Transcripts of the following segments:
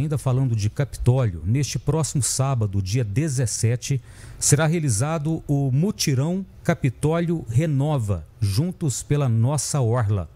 Ainda falando de Capitólio, neste próximo sábado, dia 17, será realizado o Mutirão Capitólio Renova, juntos pela nossa orla.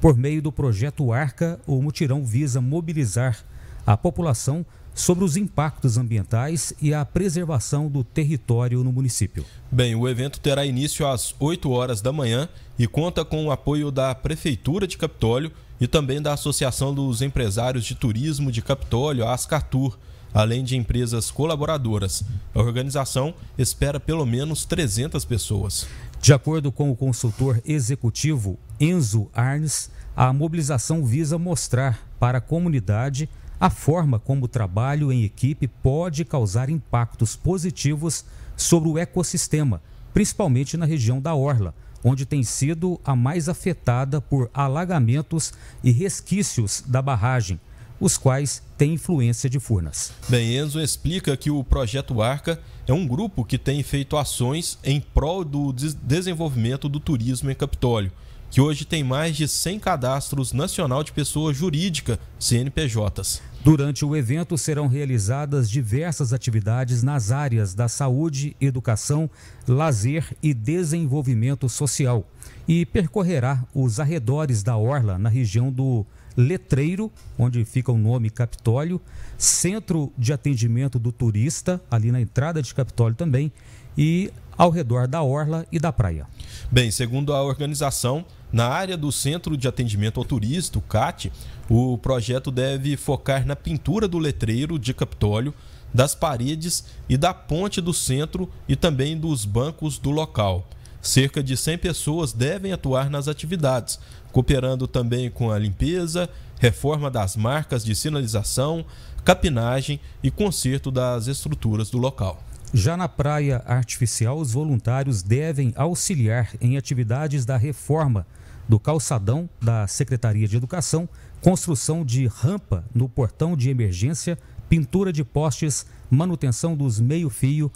Por meio do projeto Arca, o mutirão visa mobilizar a população sobre os impactos ambientais e a preservação do território no município. Bem, o evento terá início às 8 horas da manhã e conta com o apoio da Prefeitura de Capitólio e também da Associação dos Empresários de Turismo de Capitólio, a Ascatur, além de empresas colaboradoras. A organização espera pelo menos 300 pessoas. De acordo com o consultor executivo Enzo Arnes, a mobilização visa mostrar para a comunidade, a forma como o trabalho em equipe pode causar impactos positivos sobre o ecossistema, principalmente na região da Orla, onde tem sido a mais afetada por alagamentos e resquícios da barragem, os quais têm influência de Furnas. Bem, Enzo explica que o Projeto Arca é um grupo que tem feito ações em prol do desenvolvimento do turismo em Capitólio que hoje tem mais de 100 cadastros nacional de pessoa jurídica, CNPJs. Durante o evento serão realizadas diversas atividades nas áreas da saúde, educação, lazer e desenvolvimento social e percorrerá os arredores da orla na região do Letreiro, onde fica o nome Capitólio, Centro de Atendimento do Turista, ali na entrada de Capitólio também, e ao redor da orla e da praia. Bem, segundo a organização, na área do Centro de Atendimento ao Turista, o CAT, o projeto deve focar na pintura do letreiro de Capitólio, das paredes e da ponte do centro e também dos bancos do local. Cerca de 100 pessoas devem atuar nas atividades, cooperando também com a limpeza, reforma das marcas de sinalização, capinagem e conserto das estruturas do local. Já na praia artificial, os voluntários devem auxiliar em atividades da reforma do calçadão da Secretaria de Educação, construção de rampa no portão de emergência, pintura de postes, manutenção dos meio-fio,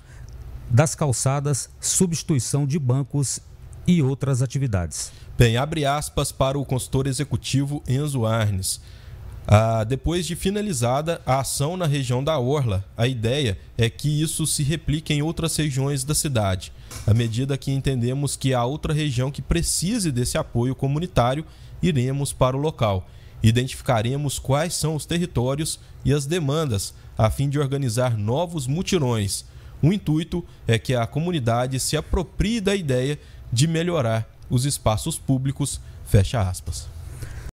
das calçadas, substituição de bancos e outras atividades. Bem, abre aspas para o consultor executivo Enzo Arnes. Ah, depois de finalizada a ação na região da Orla, a ideia é que isso se replique em outras regiões da cidade, à medida que entendemos que há outra região que precise desse apoio comunitário, iremos para o local. Identificaremos quais são os territórios e as demandas, a fim de organizar novos mutirões o intuito é que a comunidade se aproprie da ideia de melhorar os espaços públicos, fecha aspas.